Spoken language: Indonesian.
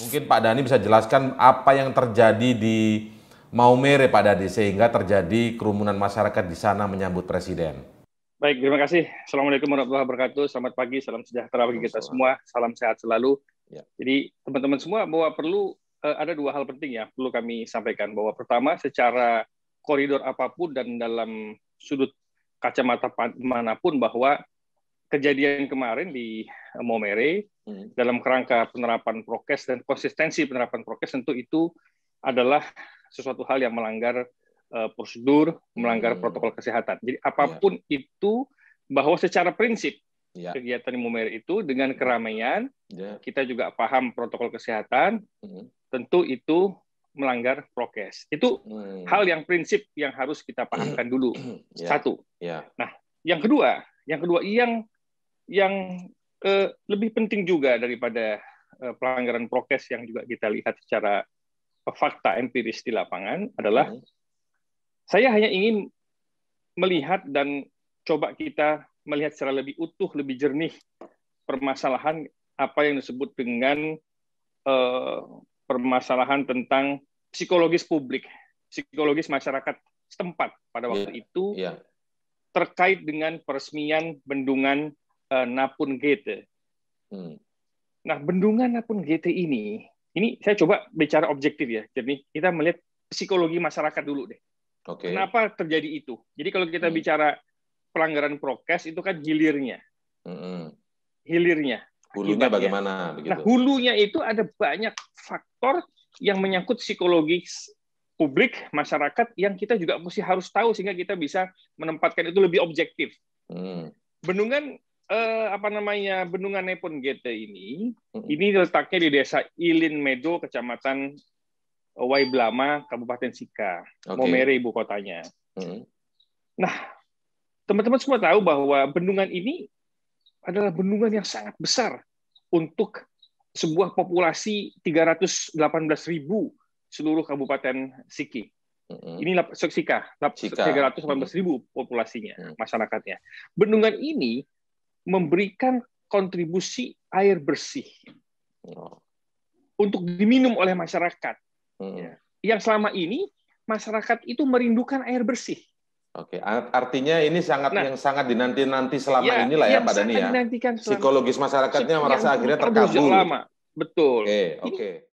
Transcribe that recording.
Mungkin Pak Dani bisa jelaskan apa yang terjadi di Maumere Pak Dani sehingga terjadi kerumunan masyarakat di sana menyambut presiden. Baik, terima kasih. Assalamualaikum warahmatullahi wabarakatuh. Selamat pagi, salam sejahtera bagi kita semua. Salam sehat selalu. Ya. Jadi teman-teman semua bahwa perlu eh, ada dua hal penting ya perlu kami sampaikan bahwa pertama secara koridor apapun dan dalam sudut kacamata manapun bahwa kejadian kemarin di eh, Momere hmm. dalam kerangka penerapan prokes dan konsistensi penerapan prokes tentu itu adalah sesuatu hal yang melanggar uh, prosedur, melanggar hmm. protokol kesehatan. Jadi ya. apapun yeah. itu bahwa secara prinsip yeah. kegiatan di Momere itu dengan ya. keramaian yeah. kita juga paham protokol kesehatan, hmm. tentu itu melanggar prokes. Itu hmm. hal yang prinsip yang harus kita pahamkan hmm. dulu. yeah. Ya. Satu. Yeah. Nah, yang kedua, yang kedua yang yang eh, lebih penting juga daripada eh, pelanggaran prokes yang juga kita lihat secara eh, fakta empiris di lapangan adalah hmm. saya hanya ingin melihat dan coba kita melihat secara lebih utuh, lebih jernih permasalahan apa yang disebut dengan eh, permasalahan tentang psikologis publik, psikologis masyarakat setempat pada waktu yeah. itu yeah. terkait dengan peresmian bendungan uh, Napun Gate. Hmm. Nah, bendungan Napun Gate ini, ini saya coba bicara objektif ya, Jadi Kita melihat psikologi masyarakat dulu deh. Okay. Kenapa terjadi itu? Jadi kalau kita hmm. bicara pelanggaran prokes itu kan hilirnya. Hmm. Hilirnya. Hulunya akibatnya. bagaimana? Begitu. Nah, hulunya itu ada banyak faktor yang menyangkut psikologis publik masyarakat yang kita juga mesti harus tahu sehingga kita bisa menempatkan itu lebih objektif. Hmm. Bendungan eh, apa namanya bendungan Nepon Gete ini, hmm. ini letaknya di desa Ilin Medo, kecamatan Waiblama, Kabupaten Sika, okay. Momere ibu kotanya. Hmm. Nah, teman-teman semua tahu bahwa bendungan ini adalah bendungan yang sangat besar untuk sebuah populasi 318 ribu seluruh Kabupaten Siki. mm Ini Sika, 318 ribu populasinya, hmm. masyarakatnya. Bendungan ini memberikan kontribusi air bersih ya. untuk diminum oleh masyarakat. Hmm. Ya. Yang selama ini masyarakat itu merindukan air bersih. Oke, artinya ini sangat nah, yang sangat dinanti-nanti selama ya, inilah ya Pak Dani ya. Selama, Psikologis masyarakatnya merasa akhirnya terkabul. Betul. Oke, oke.